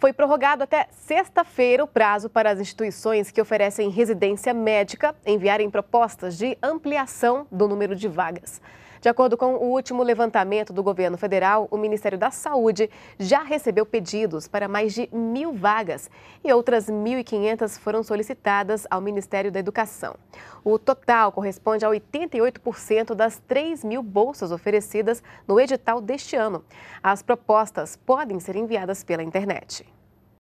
Foi prorrogado até sexta-feira o prazo para as instituições que oferecem residência médica enviarem propostas de ampliação do número de vagas. De acordo com o último levantamento do governo federal, o Ministério da Saúde já recebeu pedidos para mais de mil vagas e outras 1.500 foram solicitadas ao Ministério da Educação. O total corresponde a 88% das 3 mil bolsas oferecidas no edital deste ano. As propostas podem ser enviadas pela internet.